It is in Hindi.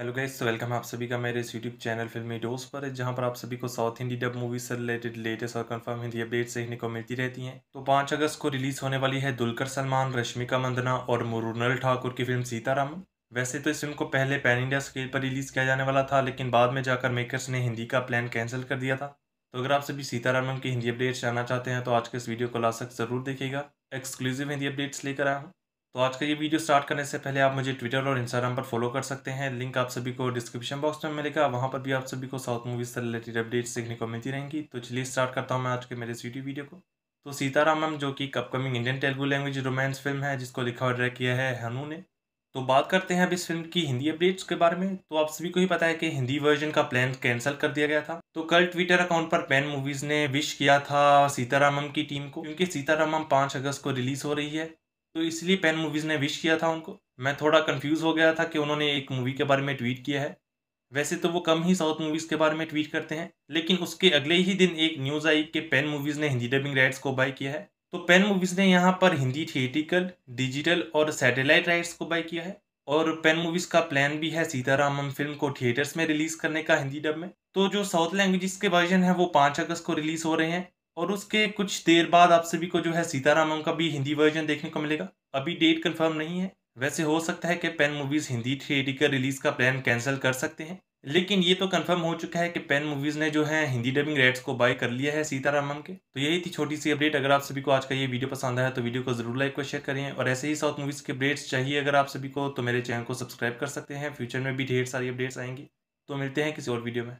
हेलो गाइस तो वेलकम है आप सभी का मेरे इस यूट्यूब चैनल फिल्मी डोज पर जहां पर आप सभी को साउथ हिंदी डब मूवी से रिलेटेड लेटेस्ट और कंफर्म हिंदी अपडेट्स देखने को मिलती रहती हैं तो पाँच अगस्त को रिलीज़ होने वाली है दुलकर सलमान रश्मिका मंदना और मुरुनल ठाकुर की फिल्म सीतारामन वैसे तो इस फिल्म को पहले पैन इंडिया स्केल पर रिलीज़ किया जाने वाला था लेकिन बाद में जाकर मेकर्स ने हिंदी का प्लान कैंसिल कर दिया था तो अगर आप सभी सीतारामन की हिंदी अपडेट्स जानना चाहते हैं तो आज के इस वीडियो को लास्ट तक जरूर देखिएगा एक्सक्लूसिव हिंदी अपडेट्स लेकर आया हूँ तो आज का ये वीडियो स्टार्ट करने से पहले आप मुझे ट्विटर और इंस्टाग्राम पर फॉलो कर सकते हैं लिंक आप सभी को डिस्क्रिप्शन बॉक्स में मिलेगा वहाँ पर भी आप सभी को साउथ मूवीज़ से रिलेटेड अपडेट्स देखने को मिलती रहेंगी तो चलिए स्टार्ट करता हूँ मैं आज के मेरे इस यूट्यूब वीडियो को तो सीतारामम जो कि एक upcoming Indian Telugu language romance film है जिसको लिखा और डायरेक्ट किया है हनु ने तो बात करते हैं अब इस फिल्म की हिंदी अपडेट्स के बारे में तो आप सभी को ही पता है कि हिंदी वर्जन का प्लान कैंसिल कर दिया गया था तो कल ट्विटर अकाउंट पर पैन मूवीज ने विश किया था सीतारामम की टीम को क्योंकि सीतारामम पाँच अगस्त को रिलीज हो रही है तो इसलिए पेन मूवीज़ ने विश किया था उनको मैं थोड़ा कंफ्यूज हो गया था कि उन्होंने एक मूवी के बारे में ट्वीट किया है वैसे तो वो कम ही साउथ मूवीज़ के बारे में ट्वीट करते हैं लेकिन उसके अगले ही दिन एक न्यूज़ आई कि पेन मूवीज़ ने हिंदी डबिंग राइट्स को बाय किया है तो पेन मूवीज़ ने यहाँ पर हिंदी थिएटिकल डिजिटल और सैटेलाइट राइट्स को बाय किया है और पेन मूवीज़ का प्लान भी है सीतारामम फिल्म को थिएटर्स में रिलीज़ करने का हिंदी डब में तो जो साउथ लैंग्वेज के वर्जन है वो पाँच अगस्त को रिलीज़ हो रहे हैं और उसके कुछ देर बाद आप सभी को जो है सीताराम का भी हिंदी वर्जन देखने को मिलेगा अभी डेट कंफर्म नहीं है वैसे हो सकता है कि Pen Movies Hindi theatrical release का प्लान कैंसिल कर सकते हैं लेकिन ये तो कंफर्म हो चुका है कि पेन मूवीज़ ने जो है हिंदी डबिंग राइट्स को बाय कर लिया है सीतारामम के तो यही थी छोटी सी अपडेट अगर आप सभी को आज का ये वीडियो पसंद आया तो वीडियो को जरूर लाइक और शेयर करें और ऐसे ही साउथ मूवीज़ के अपडेट्स चाहिए अगर आप सभी को तो मेरे चैनल को सब्सक्राइब कर सकते हैं फ्यूचर में भी ढेर सारी अपडेट्स आएंगी तो मिलते हैं किसी और वीडियो में